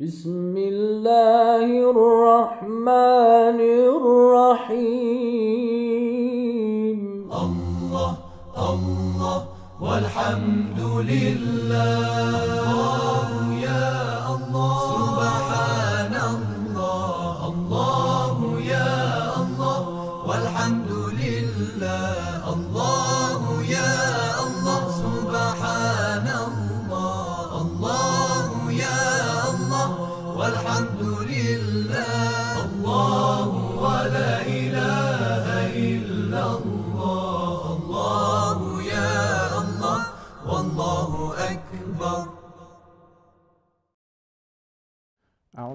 بسم الله الرحمن الرحيم الله الله والحمد لله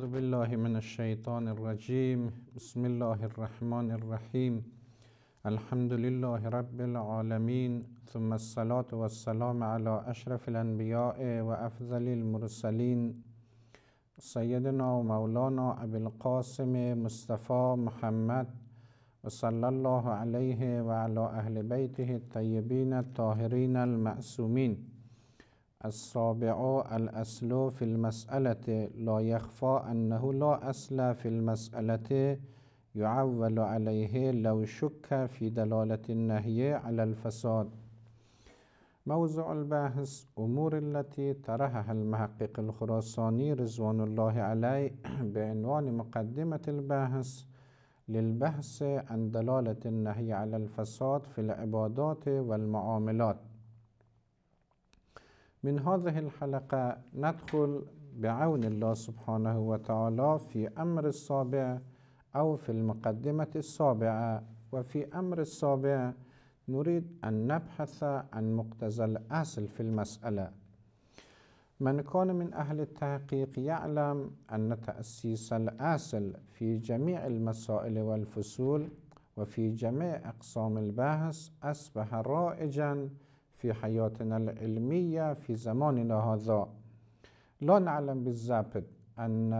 أعوذ بالله من الشيطان الرجيم بسم الله الرحمن الرحيم الحمد لله رب العالمين ثم الصلاة والسلام على أشرف الأنبياء وأفضل المرسلين سيدنا ومولانا أبي القاسم مصطفى محمد وصلى الله عليه وعلى أهل بيته الطيبين الطاهرين المعصومين السابع الأصل في المسألة لا يخفى أنه لا أصل في المسألة يعول عليه لو شك في دلالة النهي على الفساد موضوع البحث أمور التي طرحها المحقق الخراساني رضوان الله عليه بعنوان مقدمة البحث للبحث عن دلالة النهي على الفساد في العبادات والمعاملات من هذه الحلقة ندخل بعون الله سبحانه وتعالى في أمر السابع أو في المقدمة السابعة وفي أمر السابع نريد أن نبحث عن مقتزى الأصل في المسألة من كان من أهل التحقيق يعلم أن تأسيس الأصل في جميع المسائل والفصول وفي جميع أقسام البحث أصبح رائجاً في حياتنا العلمية في زماننا هذا لا نعلم بالزبط أن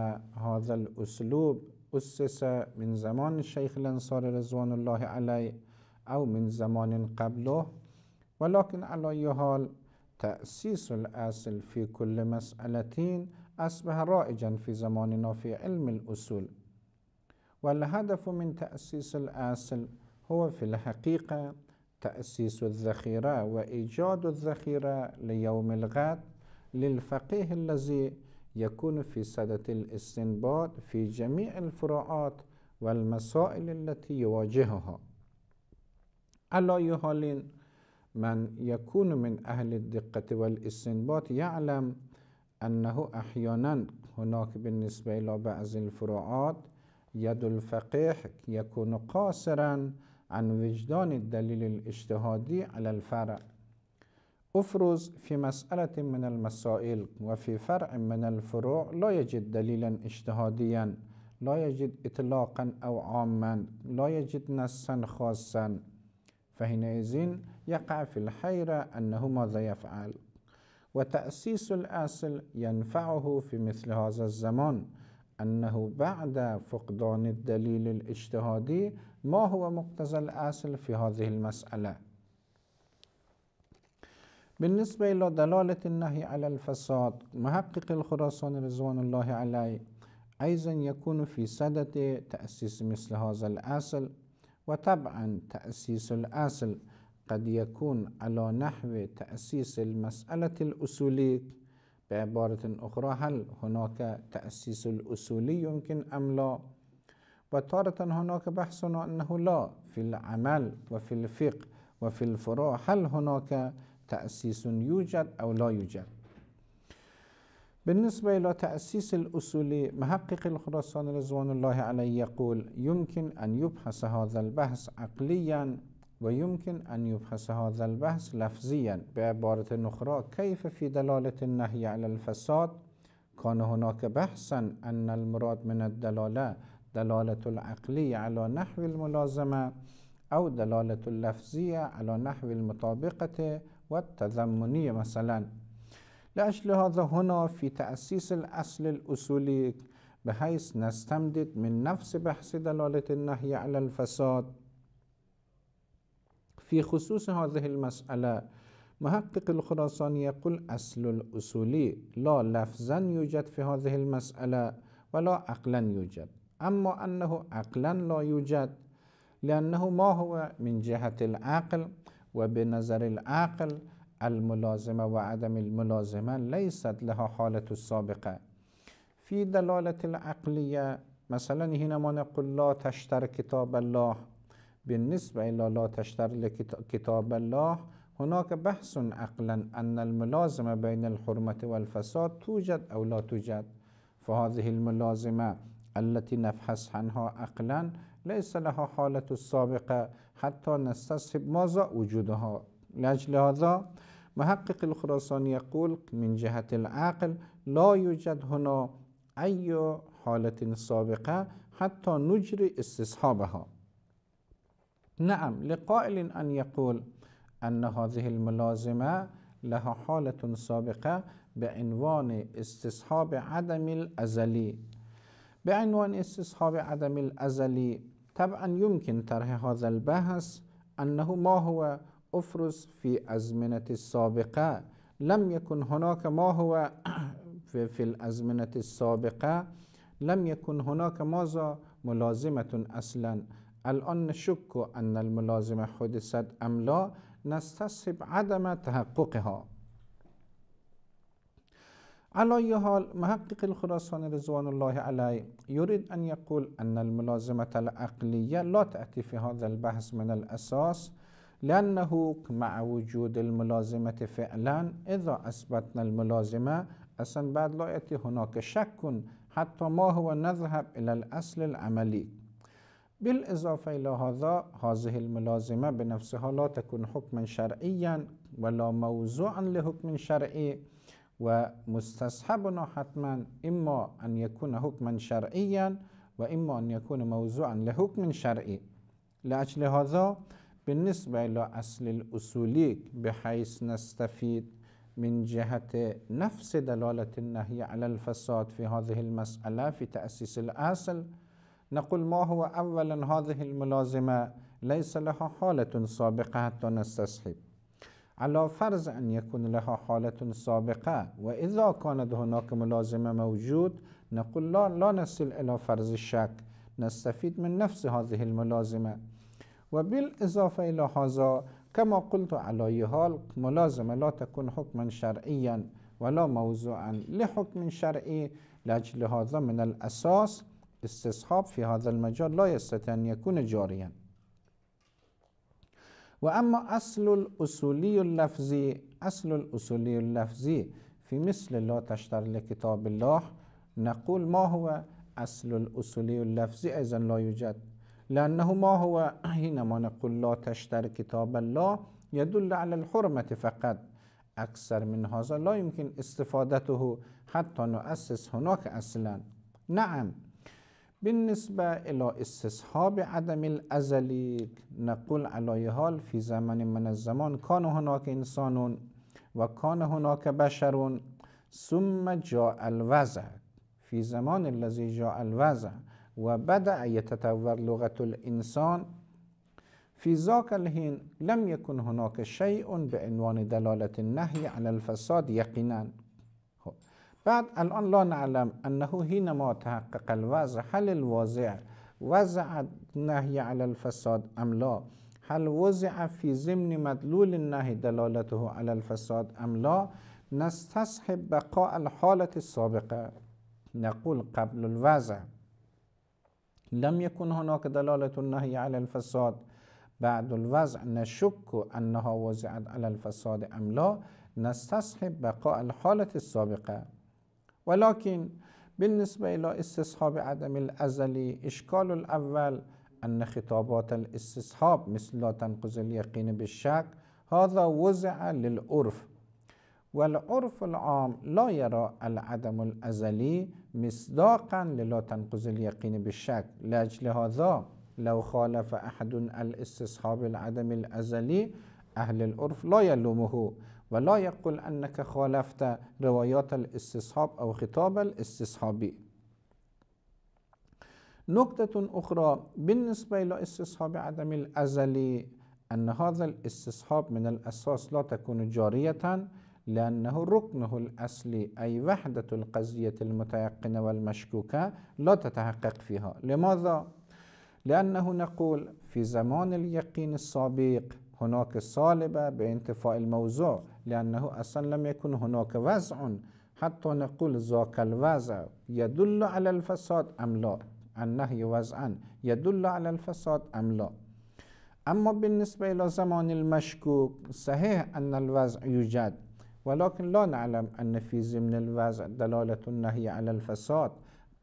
هذا الأسلوب أسس من زمان الشيخ الأنصاري رضوان الله عليه أو من زمان قبله ولكن على أي حال تأسيس الأصل في كل مسألة أصبح رائجا في زماننا في علم الأصول والهدف من تأسيس الأصل هو في الحقيقة تأسيس الذخيرة وإيجاد الذخيرة ليوم الغد للفقيه الذي يكون في سدة الاستنباط في جميع الفروعات والمسائل التي يواجهها ألا أي من يكون من أهل الدقة والاستنباط يعلم أنه أحيانا هناك بالنسبة إلى بعض الفروعات يد الفقيه يكون قاصرا عن وجدان الدليل الاجتهادي على الفرع أفرز في مسألة من المسائل وفي فرع من الفروع لا يجد دليلا اجتهاديا لا يجد إطلاقا أو عاما لا يجد نصا خاصا فحينئذ يقع في الحيرة أنه ماذا يفعل وتأسيس الأصل ينفعه في مثل هذا الزمان أنه بعد فقدان الدليل الاجتهادي ما هو مقتضى الأصل في هذه المسألة بالنسبة إلى دلالة النهي على الفساد محقق الخراسان رضوان الله عليه أيضا يكون في سدة تأسيس مثل هذا الأصل وطبعا تأسيس الأصل قد يكون على نحو تأسيس المسألة الأصولية بعبارة أخرى هل هناك تأسيس الأصولي يمكن أم لا وتارة هناك بحث أنه لا في العمل وفي الفقه وفي الفروع هل هناك تأسيس يوجد أو لا يوجد بالنسبة إلى تأسيس الأصول محقق الخراسان رضوان الله عليه يقول يمكن أن يبحث هذا البحث عقليا ويمكن أن يبحث هذا البحث لفظيا بعبارة أخرى كيف في دلالة النهي على الفساد كان هناك بحثا أن المراد من الدلالة دلالة العقلية على نحو الملازمة أو دلالة اللفظية على نحو المطابقة والتذمنية مثلا لأجل هذا هنا في تأسيس الأصل الأصولي بحيث نستمدد من نفس بحث دلالة النهي على الفساد في خصوص هذه المسألة محقق الخراساني يقول أصل الأصولي لا لفظا يوجد في هذه المسألة ولا عقلا يوجد أما أنه عقلا لا يوجد لأنه ما هو من جهة العقل وبنظر العقل الملازمة وعدم الملازمة ليست لها حالة السابقة في دلالة العقلية مثلا هنا ما نقول لا تشتر كتاب الله بالنسبة إلى لا تشتر كتاب الله هناك بحث عقلا ان الملازمة بين الحرمة والفساد توجد او لا توجد فهذه الملازمة التي نفحص عنها عقلا ليس لها حالت سابقه حتى نستصحب ماذا وجودها لأجل هذا محقق الخراساني يقول من جهة العقل لا يوجد هنا أي حالة سابقة حتى نجري استصحابها نعم لقائل أن يقول أن هذه الملازمة لها حالة سابقة بعنوان استصحاب عدم الأزلي بعنوان استصحاب عدم الأزلي طبعا يمكن طرح هذا البحث أنه ما هو أفرز في أزمنة السابقة لم يكن هناك ما هو في الأزمنة السابقة لم يكن هناك ماذا ملازمة أصلا الآن نشك أن الملازمة حدثت أم لا نستصحب عدم تحققها على أي حال محقق الخراساني رضوان الله عليه يريد أن يقول أن الملازمة العقلية لا تأتي في هذا البحث من الأساس لأنه مع وجود الملازمة فعلا إذا أثبتنا الملازمة أصلا بعد لا يأتي هناك شك حتى ما هو نذهب إلى الأصل العملي بالإضافة إلى هذا هذه الملازمة بنفسها لا تكون حكما شرعيا ولا موضوعا لحكم شرعي ومستصحبنا حتما إما أن يكون حكما شرعيا وإما أن يكون موضوعا لحكم شرعي لأجل هذا بالنسبة إلى أصل الأصولي بحيث نستفيد من جهة نفس دلالة النهي على الفساد في هذه المسألة في تأسيس الأصل نقول ما هو أولا هذه الملازمة ليس لها حالة سابقة حتى نستصحب على فرض أن يكون لها حالة سابقة وإذا كانت هناك ملازمة موجود نقول لا لا نصل إلى فرض الشك نستفيد من نفس هذه الملازمة وبالإضافة إلى هذا كما قلت على أي حال ملازمة لا تكون حكما شرعيا ولا موضوعا لحكم شرعي لأجل هذا من الأساس استصحاب في هذا المجال لا يستطيع أن يكون جاريا وأما أصل الأصولي اللفظي أصل الأصولي اللفظي في مثل لا تشتر لكتاب الله نقول ما هو أصل الأصولي اللفظي أيضا لا يوجد لأنه ما هو حينما نقول لا تشتر كتاب الله يدل على الحرمة فقط أكثر من هذا لا يمكن استفادته حتى نؤسس هناك أصلا نعم بالنسبة إلى استصحاب عدم الأزلي نقول على حال في زمن من الزمان كان هناك إنسان وكان هناك بشر ثم جاء الوضع في زمان الذي جاء الوضع وبدأ يتطور لغة الإنسان في ذاك الحين لم يكن هناك شيء بعنوان دلالة النهي على الفساد يقينا بعد الآن لا نعلم أنه حينما تحقق الوضع هل الوضع وضع النهي على الفساد أم لا هل وضع في ضمن مدلول النهي دلالته على الفساد أم لا نستصحب بقاء الحالة السابقة نقول قبل الوضع لم يكن هناك دلالة النهي على الفساد بعد الوضع نشك أنها وضعت على الفساد أم لا نستصحب بقاء الحالة السابقة ولكن بالنسبة إلى استصحاب عدم الأزلي إشكال الأول أن خطابات الاستصحاب مثل لا تنقذ اليقين بالشك هذا وزع للعرف والعرف العام لا يرى العدم الأزلي مصداقا للا تنقذ اليقين بالشك لأجل هذا لو خالف أحد الاستصحاب العدم الأزلي أهل العرف لا يلومه ولا يقول أنك خالفت روايات الاستصحاب أو خطاب الاستصحابي نقطة أخرى بالنسبة إلى استصحاب عدم الأزلي أن هذا الاستصحاب من الأساس لا تكون جارية لأنه ركنه الأصلي أي وحدة القضية المتيقنة والمشكوكة لا تتحقق فيها لماذا؟ لأنه نقول في زمان اليقين السابق هناك صالبة بانتفاء الموضوع لأنه أصلا لم يكن هناك وزع حتى نقول ذاك الوزع يدل على الفساد أم لا النهي وزعا يدل على الفساد أم لا أما بالنسبة إلى زمان المشكوك صحيح أن الوزع يوجد ولكن لا نعلم أن في زمن الوزع دلالة النهي على الفساد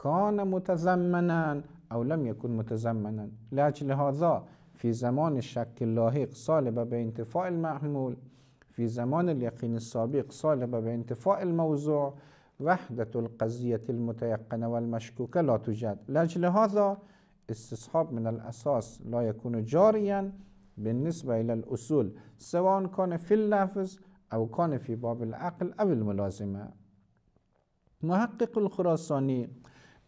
كان متزمنا أو لم يكن متزمنا لأجل هذا في زمان الشك اللاحق صالب بانتفاء المحمول في زمان اليقين السابق صالب بانتفاء الموضوع وحدة القضية المتيقنة والمشكوكة لا توجد لأجل هذا استصحاب من الأساس لا يكون جاريا بالنسبة إلى الأصول سواء كان في اللفظ أو كان في باب العقل أو الملازمة محقق الخراساني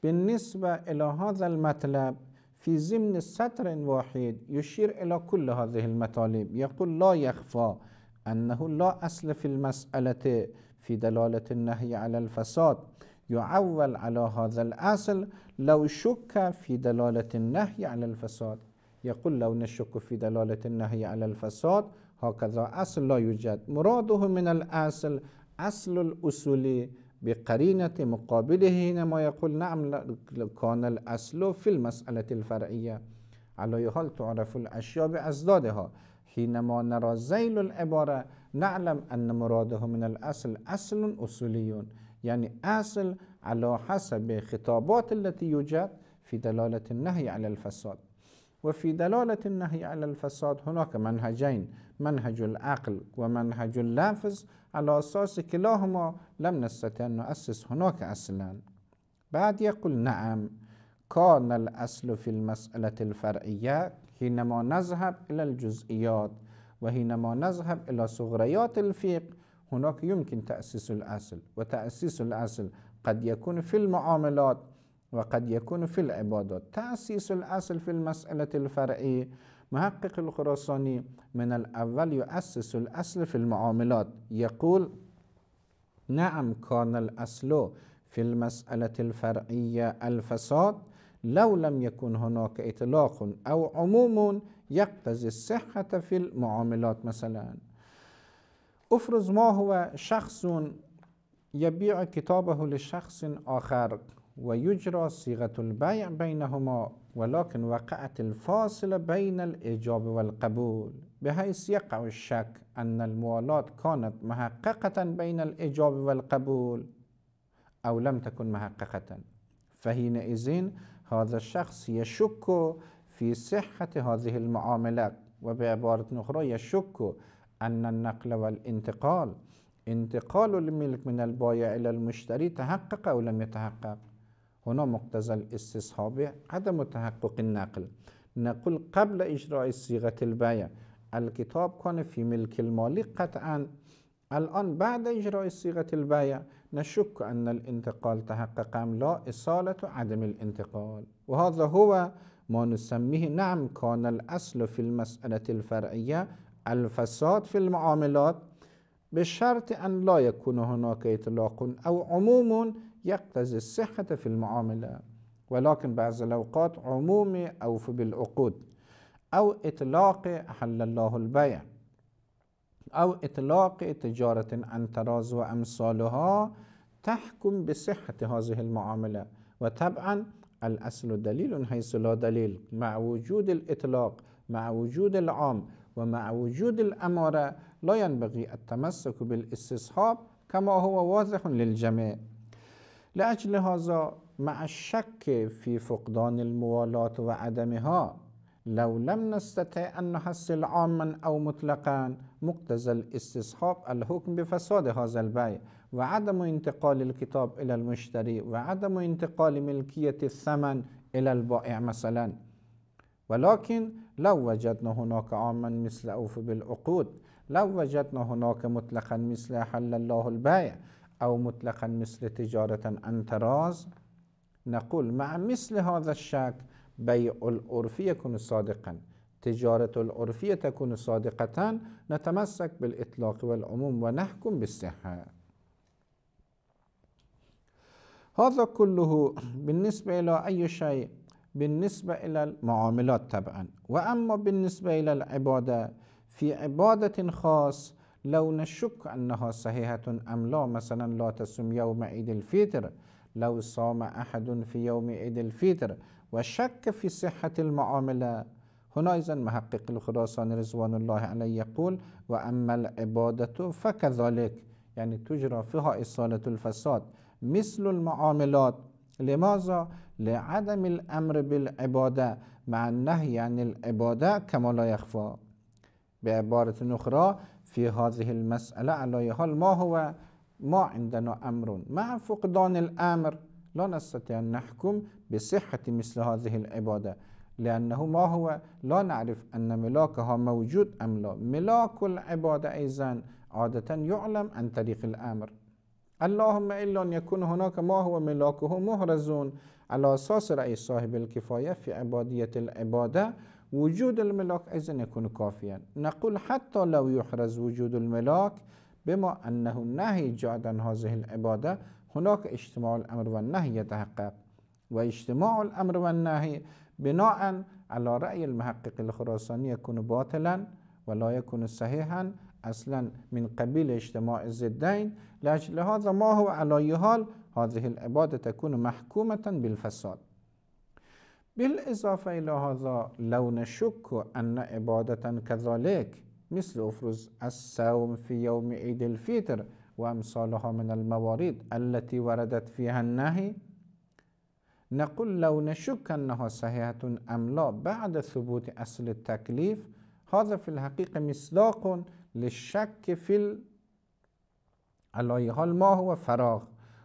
بالنسبة إلى هذا المطلب في ضمن سطر واحد يشير إلى كل هذه المطالب يقول لا يخفى أنه لا أصل في المسألة في دلالة النهي على الفساد يعول على هذا الأصل لو شك في دلالة النهي على الفساد يقول لو نشك في دلالة النهي على الفساد هكذا أصل لا يوجد مراده من الأصل أصل الأصول بقرينة مقابله حينما يقول نعم كان الأصل في المسألة الفرعية على حال تعرف الأشياء بأزدادها حينما نرى ذيل العبارة نعلم أن مراده من الأصل أصل أصولي يعني أصل على حسب خطابات التي يوجد في دلالة النهي على الفساد وفي دلالة النهي على الفساد هناك منهجين منهج العقل ومنهج اللفظ على أساس كلاهما لم نستطع أن نؤسس هناك أصلا بعد يقول نعم كان الأصل في المسألة الفرعية حينما نذهب إلى الجزئيات وحينما نذهب إلى صغريات الفيق هناك يمكن تأسيس الأصل وتأسيس الأصل قد يكون في المعاملات وقد يكون في العبادات تأسيس الأصل في المسألة الفرعية محقق الخراساني من الأول يؤسس الأصل في المعاملات يقول نعم كان الأصل في المسألة الفرعية الفساد لو لم يكن هناك إطلاق أو عموم يقتضي الصحة في المعاملات مثلا أفرز ما هو شخص يبيع كتابه لشخص آخر ويجرى صيغة البيع بينهما ولكن وقعت الفاصلة بين الإيجاب والقبول بحيث يقع الشك أن الموالاة كانت محققة بين الإيجاب والقبول أو لم تكن محققة فحينئذ هذا الشخص يشك في صحة هذه المعاملات وبعبارة أخرى يشك أن النقل والانتقال انتقال الملك من البائع إلى المشتري تحقق أو لم يتحقق هنا مقتضى الاستصحاب عدم تحقق النقل نقول قبل إجراء صيغة البيع الكتاب كان في ملك المالك قطعا الآن بعد إجراء صيغة البيع نشك أن الانتقال تحقق أم لا إصالة عدم الانتقال وهذا هو ما نسميه نعم كان الأصل في المسألة الفرعية الفساد في المعاملات بشرط أن لا يكون هناك إطلاق أو عموم يقتضي الصحة في المعاملة ولكن بعض الأوقات عموم أوف بالعقود أو إطلاق أحل الله البيع أو إطلاق تجارة عن طراز وأمثالها تحكم بصحة هذه المعاملة وطبعا الأصل دليل حيث لا دليل مع وجود الإطلاق مع وجود العام ومع وجود الأمارة لا ينبغي التمسك بالاستصحاب كما هو واضح للجميع لأجل هذا مع الشك في فقدان الموالاة وعدمها لو لم نستطع أن نحصل عاما أو مطلقا مقتضى الاستسحاق الحكم بفساد هذا البيع وعدم انتقال الكتاب إلى المشتري وعدم انتقال ملكية الثمن إلى البائع مثلا ولكن لو وجدنا هناك عاما مثل أوف بالعقود لو وجدنا هناك مطلقا مثل حل الله البيع أو مطلقا مثل تجارة عن تراز نقول مع مثل هذا الشكل بيع العرف يكون صادقا تجارة العرفية تكون صادقة نتمسك بالإطلاق والعموم ونحكم بالصحة هذا كله بالنسبة إلى أي شيء بالنسبة إلى المعاملات طبعا وأما بالنسبة إلى العبادة في عبادة خاص لو نشك أنها صحيحة أم لا مثلا لا تصوم يوم عيد الفطر لو صام أحد في يوم عيد الفطر وشك في صحة المعاملة هنا أيضا محقق الخراسان رضوان الله عليه يقول وأما العبادة فكذلك يعني تجرى فيها إصالة الفساد مثل المعاملات لماذا؟ لعدم الأمر بالعبادة مع النهي عن العبادة كما لا يخفى بعبارة أخرى في هذه المسألة على ما هو ما عندنا أمر مع فقدان الأمر لا نستطيع أن نحكم بصحة مثل هذه العبادة لأنه ما هو لا نعرف أن ملاكها موجود أم لا ملاك العبادة أيضا عادة يعلم عن طريق الأمر اللهم إلا أن يكون هناك ما هو ملاكه مهرزون على أساس رأي صاحب الكفاية في عبادية العبادة وجود الملاك أيضا يكون كافيا نقول حتى لو يحرز وجود الملاك بما أنه نهي جاد عن هذه العبادة هناك اجتماع الأمر والنهي يتحقق واجتماع الأمر والنهي بناء على رأي المحقق الخراساني يكون باطلا ولا يكون صحيحا اصلا من قبيل اجتماع الزدين لاجل هذا ما هو على أي حال هذه العبادة تكون محكومة بالفساد بالإضافة إلى هذا لو نشك أن عبادة كذلك مثل أفرز الصوم في يوم عيد الفطر وأمثالها من الموارد التي وردت فيها النهي نقول لو نشك أنها صحيحة أم لا بعد ثبوت أصل التكليف هذا في الحقيقة مصداق للشك في ال... ما هو فراغ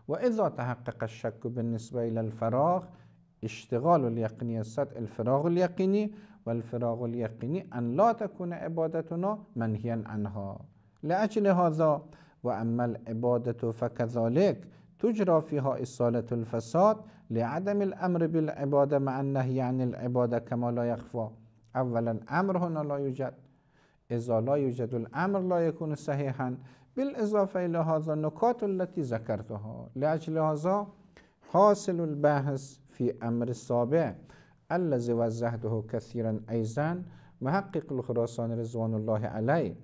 وإذا تحقق الشك بالنسبة إلى الفراغ اشتغال اليقينية السد الفراغ اليقيني والفراغ اليقيني أن لا تكون عبادتنا منهيا عنها لأجل هذا وأما العبادة فكذلك تجرى فيها إصالة الفساد لعدم الأمر بالعبادة مع النهي عن العبادة كما لا يخفى أولا أمر هنا لا يوجد إذا لا يوجد الأمر لا يكون صحيحا بالإضافة إلى هذا النقاط التي ذكرتها لأجل هذا حاصل الباحث في أمر السابع الذي وزهته كثيرا أيضا محقق الخراسان رضوان الله عليه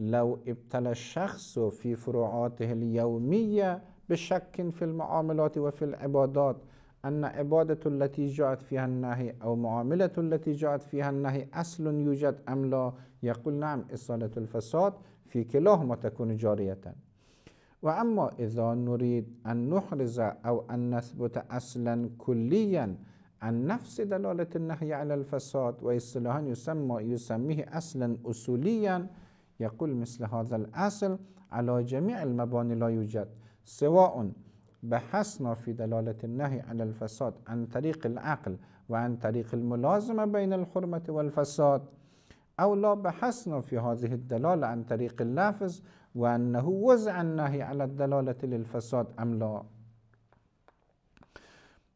لو ابتلى الشخص في فروعاته اليومية بشك في المعاملات وفي العبادات أن عبادة التي جاءت فيها النهي أو معاملة التي جاءت فيها النهي أصل يوجد أم لا يقول نعم إصالة الفساد في كلاهما تكون جارية وأما إذا نريد أن نحرز أو أن نثبت أصلا كليا أن نفس دلالة النهي على الفساد وإصلاحا يسمى يسميه أصلا أصوليا يقول مثل هذا الأصل على جميع المباني لا يوجد سواء بحثنا في دلالة النهي على الفساد عن طريق العقل وعن طريق الملازمة بين الحرمة والفساد أو لا بحثنا في هذه الدلالة عن طريق اللفظ وأنه وزع النهي على الدلالة للفساد أم لا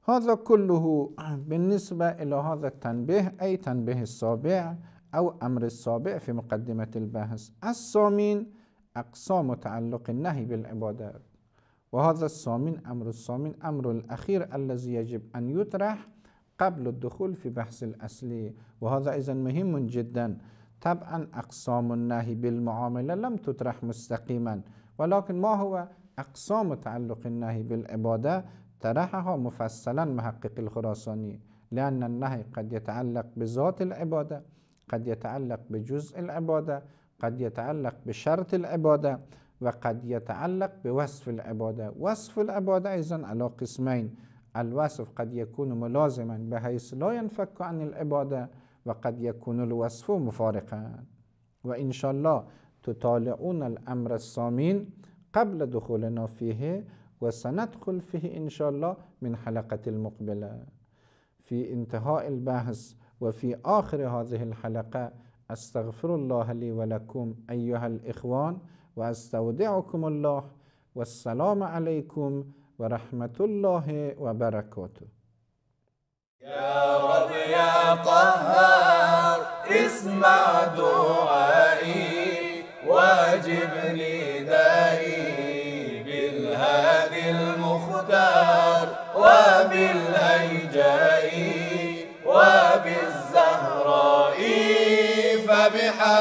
هذا كله بالنسبة إلى هذا التنبيه أي تنبيه السابع أو أمر السابع في مقدمة البحث الصامين أقسام تعلق النهي بالعبادات وهذا الصامين أمر الصامين أمر الأخير الذي يجب أن يطرح قبل الدخول في بحث الأصلي وهذا إذا مهم جدا طبعا أقسام النهي بالمعاملة لم تطرح مستقيما ولكن ما هو أقسام تعلق النهي بالعبادة طرحها مفصلا محقق الخراساني لأن النهي قد يتعلق بذات العبادة قد يتعلق بجزء العبادة قد يتعلق بشرط العبادة وقد يتعلق بوصف العبادة وصف العبادة أيضا على قسمين الوصف قد يكون ملازما بحيث لا ينفك عن العبادة وقد يكون الوصف مفارقا وإن شاء الله تطالعون الأمر الصامين قبل دخولنا فيه وسندخل فيه إن شاء الله من حلقة المقبلة في انتهاء البحث وفي آخر هذه الحلقة أستغفر الله لي ولكم أيها الإخوان وأستودعكم الله والسلام عليكم ورحمة الله وبركاته يا رب يا قهار اسمع دعائي واجبني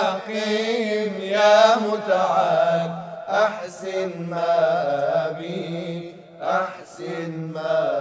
حكيم يا متعال أحسن ما أبي أحسن ما أبي